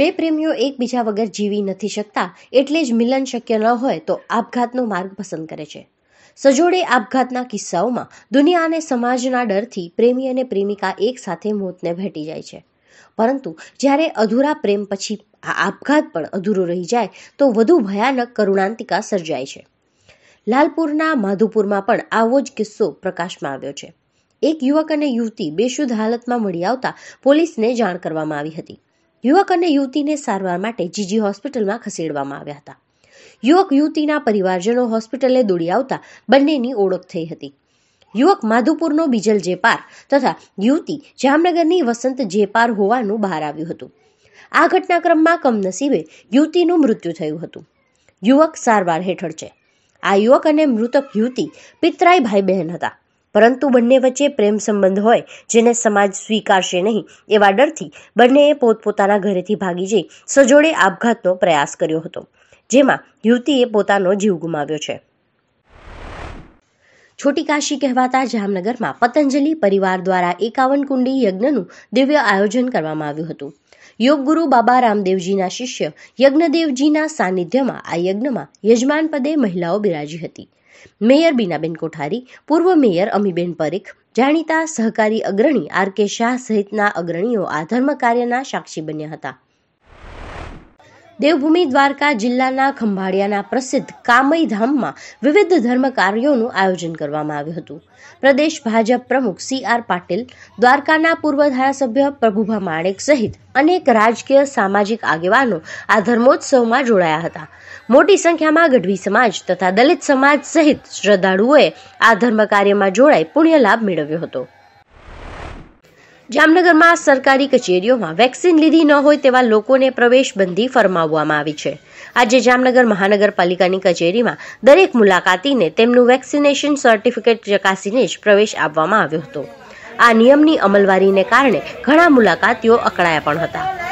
બે પ્રેમીઓ એકબીજા વગર જીવી નથી શકતા એટલે જ મિલન શક્ય ન હોય તો આપઘાતનો માર્ગ પસંદ કરે છે સજોડે આપઘાતના કિસ્સાઓમાં દુનિયા અને સમાજના ડરથી પ્રેમી અને પ્રેમિકા એકસાથે મોતને ભેટી જાય છે પરંતુ જ્યારે અધૂરા પ્રેમ પછી આપઘાત પણ અધૂરો રહી જાય તો વધુ ભયાનક કરુણાંતિકા સર્જાય છે લાલપુરના માધુપુરમાં પણ આવો જ કિસ્સો પ્રકાશમાં આવ્યો છે એક યુવક અને યુવતી બેશુદ્ધ હાલતમાં મળી આવતા પોલીસને જાણ કરવામાં આવી હતી યુવક અને યુવતીને સારવાર માટે જીજી હોસ્પિટલમાં ખસેડવામાં આવ્યા હતા યુવક યુવતીના પરિવારજનો હોસ્પિટલે દોડી આવતા બંનેની ઓળખ થઈ હતી યુવક માધુપુરનો બીજલ જેપાર તથા યુવતી જામનગરની વસંત જેપાર હોવાનું બહાર આવ્યું હતું આ ઘટનાક્રમમાં કમનસીબે યુવતીનું મૃત્યુ થયું હતું યુવક સારવાર હેઠળ છે આ યુવક અને મૃતક યુવતી પિતરાઈ ભાઈ બહેન હતા પરંતુ બંને વચ્ચે પ્રેમ સંબંધ હોય જેને સમાજ સ્વીકારશે નહીં એવા ડરથી બંનેએ પોતપોતાના ઘરેથી ભાગી જઈ સજોડે આપઘાતનો પ્રયાસ કર્યો હતો જેમાં યુવતીએ પોતાનો જીવ ગુમાવ્યો છે છોટી કાશી કહેવાતા જામનગરમાં પતંજલિ પરિવાર દ્વારા એકાવન કુંડી યજ્ઞનું દિવ્ય આયોજન કરવામાં આવ્યું હતું યોગગુરુ બાબા રામદેવજીના શિષ્ય યજ્ઞદેવજીના સાનિધ્યમાં આ યજ્ઞમાં યજમાન પદે મહિલાઓ બિરાજી હતી મેયર બીનાબેન કોઠારી પૂર્વ મેયર અમીબેન પરીખ જાણીતા સહકારી અગ્રણી આર કે શાહ સહિતના અગ્રણીઓ આ ધર્મ કાર્યના સાક્ષી બન્યા હતા દેવભૂમિ દ્વારકા જિલ્લાના ખંભાળિયાના પ્રસિદ્ધ કામઈધામમાં વિવિધ ધર્મ કાર્યોનું આયોજન કરવામાં આવ્યું હતું પ્રદેશ ભાજપ પ્રમુખ સી આર પાટીલ દ્વારકાના પૂર્વ ધારાસભ્ય પ્રભુભા માણેક સહિત અનેક રાજકીય સામાજિક આગેવાનો આ ધર્મોત્સવમાં જોડાયા હતા મોટી સંખ્યામાં ગઢવી સમાજ તથા દલિત સમાજ સહિત શ્રદ્ધાળુઓએ આ ધર્મ કાર્યમાં જોડાઈ પુણ્ય લાભ મેળવ્યો હતો જામનગરમાં સરકારી કચેરીઓમાં વેક્સિન લીધી ન હોય તેવા લોકોને પ્રવેશબંધી ફરમાવવામાં આવી છે આજે જામનગર મહાનગરપાલિકાની કચેરીમાં દરેક મુલાકાતીને તેમનું વેક્સિનેશન સર્ટિફિકેટ ચકાસીને જ પ્રવેશ આપવામાં આવ્યો હતો આ નિયમની અમલવારીને કારણે ઘણા મુલાકાતીઓ અકળાયા પણ હતા